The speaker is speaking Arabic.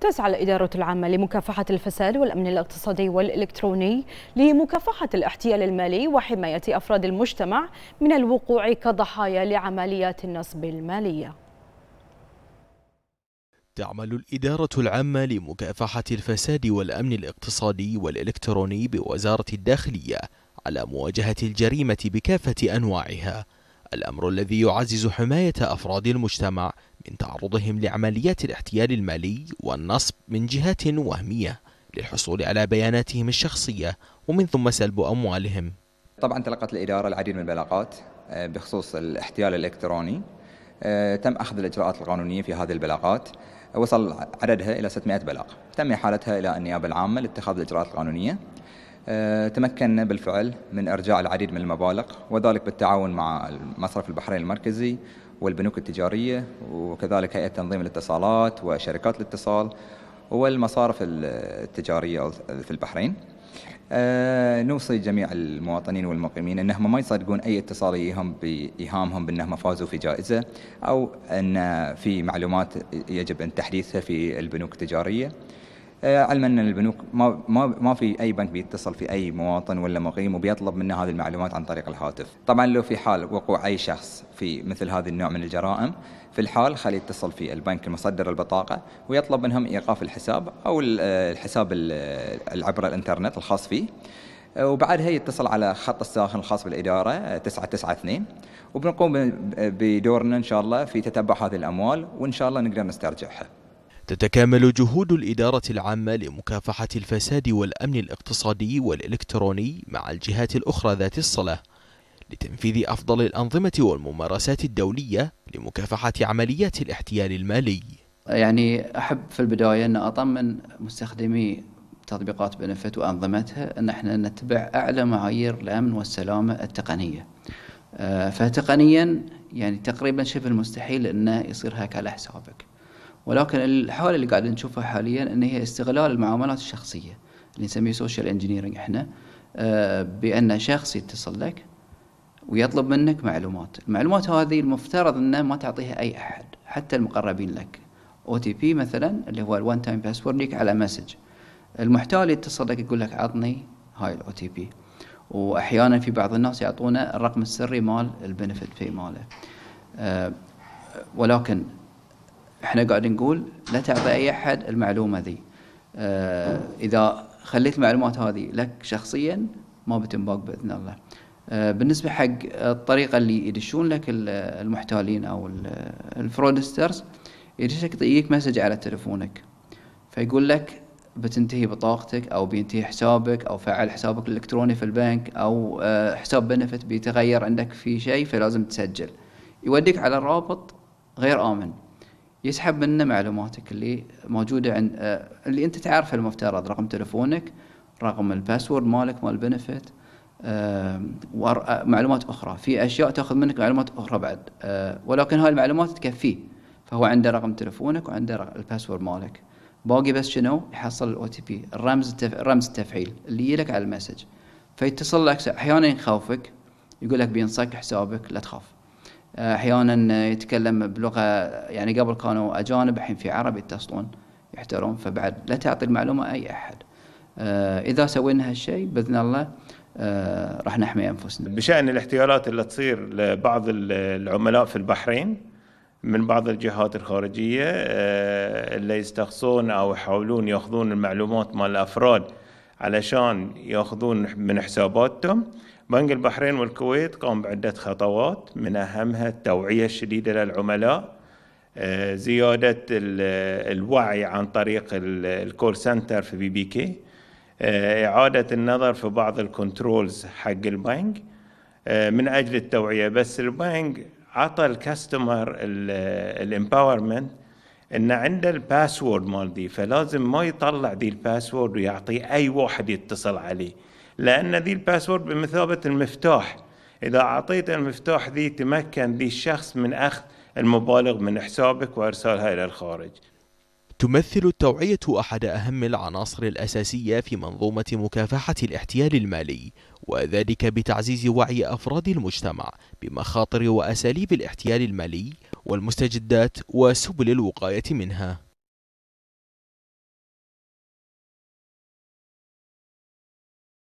تسعى الإدارة العامة لمكافحة الفساد والأمن الاقتصادي والإلكتروني لمكافحة الاحتيال المالي وحماية أفراد المجتمع من الوقوع كضحايا لعمليات النصب المالية تعمل الإدارة العامة لمكافحة الفساد والأمن الاقتصادي والإلكتروني بوزارة الداخلية على مواجهة الجريمة بكافة أنواعها الأمر الذي يعزز حماية أفراد المجتمع من تعرضهم لعمليات الاحتيال المالي والنصب من جهات وهمية للحصول على بياناتهم الشخصية ومن ثم سلب أموالهم طبعا تلقت الإدارة العديد من البلاغات آه، بخصوص الاحتيال الإلكتروني آه، تم أخذ الإجراءات القانونية في هذه البلاغات وصل عددها إلى 600 بلاغ تم إحالتها إلى النيابة العامة لاتخاذ الإجراءات القانونية آه، تمكنا بالفعل من إرجاع العديد من المبالغ وذلك بالتعاون مع مصرف البحرين المركزي والبنوك التجارية وكذلك هيئة تنظيم الاتصالات وشركات الاتصال والمصارف التجارية في البحرين آه، نوصي جميع المواطنين والمقيمين انهم ما يصدقون اي اتصال يهم بايهامهم بانهم فازوا في جائزه او ان في معلومات يجب ان تحديثها في البنوك التجاريه. آه، علما ان البنوك ما ما ما في اي بنك بيتصل في اي مواطن ولا مقيم وبيطلب منه هذه المعلومات عن طريق الهاتف، طبعا لو في حال وقوع اي شخص في مثل هذا النوع من الجرائم في الحال خليه يتصل في البنك المصدر البطاقه ويطلب منهم ايقاف الحساب او آه، الحساب آه، عبر الانترنت الخاص فيه. وبعدها يتصل على خط الساخن الخاص بالإدارة 992 وبنقوم بدورنا إن شاء الله في تتبع هذه الأموال وإن شاء الله نقدر نسترجعها تتكامل جهود الإدارة العامة لمكافحة الفساد والأمن الاقتصادي والإلكتروني مع الجهات الأخرى ذات الصلة لتنفيذ أفضل الأنظمة والممارسات الدولية لمكافحة عمليات الاحتيال المالي يعني أحب في البداية أن أطمن مستخدمي تطبيقات بنفت وأنظمتها أن احنا نتبع أعلى معايير الأمن والسلامة التقنية آه، فتقنيا يعني تقريبا شبه المستحيل أنه يصير هاك على حسابك ولكن الحاله اللي قاعدين نشوفها حاليا ان هي استغلال المعاملات الشخصيه اللي نسميه سوشيال انجينيرنج احنا آه، بان شخص يتصل لك ويطلب منك معلومات المعلومات هذه المفترض انه ما تعطيها اي احد حتى المقربين لك او تي بي مثلا اللي هو الوان تايم باسورد ليك على مسج المحتال اللي يتصل لك يقول لك عطني هاي الاو تي بي واحيانا في بعض الناس يعطونه الرقم السري مال البنفيت بي ماله آه، ولكن احنا قاعدين نقول لا تعطي اي احد المعلومه ذي آه اذا خليت المعلومات هذه لك شخصيا ما بتنباق باذن الله آه بالنسبه حق الطريقه اللي يدشون لك المحتالين او الفرودسترز يدش لك يجيك مسج على تلفونك فيقول لك بتنتهي بطاقتك او بينتهي حسابك او فعل حسابك الالكتروني في البنك او آه حساب بنفت بيتغير عندك في شيء فلازم تسجل يوديك على رابط غير امن يسحب منه معلوماتك اللي موجوده عند آه، اللي انت تعرفه المفترض رقم تلفونك رقم الباسورد مالك مال البنفيت آه، معلومات اخرى في اشياء تاخذ منك معلومات اخرى بعد آه، ولكن هاي المعلومات تكفيه فهو عنده رقم تلفونك وعنده الباسورد مالك باقي بس شنو يحصل الاو تي بي الرمز التف... رمز التفعيل اللي يلك على المسج فيتصل لك احيانا يخوفك يقول لك بينصك حسابك لا تخاف احيانا يتكلم بلغه يعني قبل كانوا اجانب الحين في عرب يتصلون يحترون فبعد لا تعطي المعلومه اي احد آه، اذا سوينا هالشيء باذن الله آه، راح نحمي انفسنا. بشان الاحتيالات اللي تصير لبعض العملاء في البحرين من بعض الجهات الخارجيه آه، اللي يستخصون او يحاولون ياخذون المعلومات مال الافراد علشان ياخذون من حساباتهم بنك البحرين والكويت قام بعدة خطوات من أهمها التوعية الشديدة للعملاء آه، زيادة الوعي عن طريق الكول سنتر في بي بي كي آه، إعادة النظر في بعض الكنترولز حق البنك آه، من أجل التوعية بس البنك عطى الكاستمر الامباورمنت ان عنده الباسورد مال دي فلازم ما يطلع دي الباسورد ويعطي اي واحد يتصل عليه لأن ذي الباسورد بمثابة المفتاح إذا أعطيت المفتاح ذي تمكن ذي الشخص من أخذ المبالغ من حسابك وإرسالها إلى الخارج تمثل التوعية أحد أهم العناصر الأساسية في منظومة مكافحة الاحتيال المالي وذلك بتعزيز وعي أفراد المجتمع بمخاطر وأساليب الاحتيال المالي والمستجدات وسبل الوقاية منها